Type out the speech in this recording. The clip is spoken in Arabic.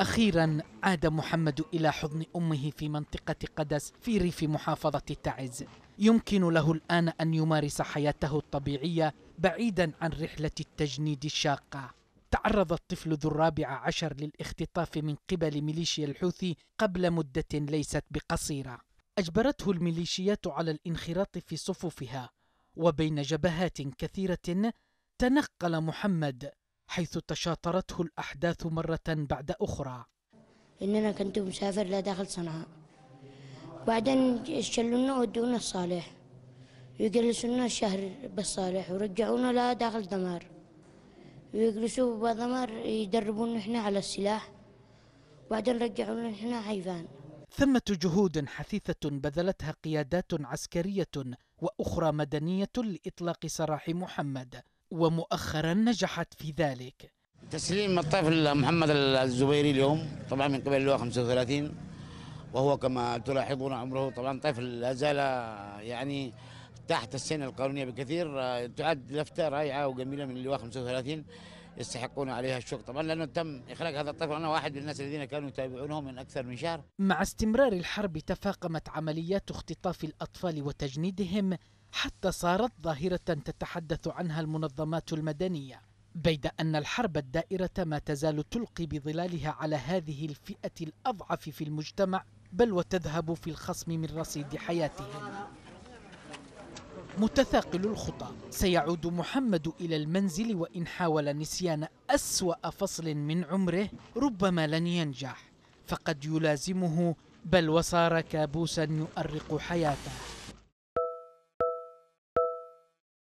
أخيرا عاد محمد إلى حضن أمه في منطقة قدس في ريف محافظة تعز يمكن له الآن أن يمارس حياته الطبيعية بعيدا عن رحلة التجنيد الشاقة تعرض الطفل ذو الرابع عشر للاختطاف من قبل ميليشيا الحوثي قبل مدة ليست بقصيرة أجبرته الميليشيات على الانخراط في صفوفها وبين جبهات كثيرة تنقل محمد حيث تشاطرته الأحداث مرة بعد أخرى إننا كنت مسافر لداخل صنعاء بعدين شلونا ودونا الصالح يجلسونا شهر بالصالح ورجعونا لداخل دمار ويجلسوا بدمار يدربون احنا على السلاح بعدين رجعونا احنا حيفان ثمة جهود حثيثة بذلتها قيادات عسكرية وأخرى مدنية لإطلاق سراح محمد ومؤخرا نجحت في ذلك تسليم الطفل محمد الزبيري اليوم طبعا من قبل اللواء 35 وهو كما تلاحظون عمره طبعا طفل لا زال يعني تحت السن القانونية بكثير تعد لفتة رائعة وجميلة من اللواء 35 يستحقون عليها الشكر طبعا لأنه تم إخراج هذا الطفل أنا واحد من الناس الذين كانوا يتابعونه من أكثر من شهر مع استمرار الحرب تفاقمت عمليات اختطاف الأطفال وتجنيدهم حتى صارت ظاهرة تتحدث عنها المنظمات المدنية بيد أن الحرب الدائرة ما تزال تلقي بظلالها على هذه الفئة الأضعف في المجتمع بل وتذهب في الخصم من رصيد حياتهم متثاقل الخطى سيعود محمد إلى المنزل وإن حاول نسيان أسوأ فصل من عمره ربما لن ينجح فقد يلازمه بل وصار كابوسا يؤرق حياته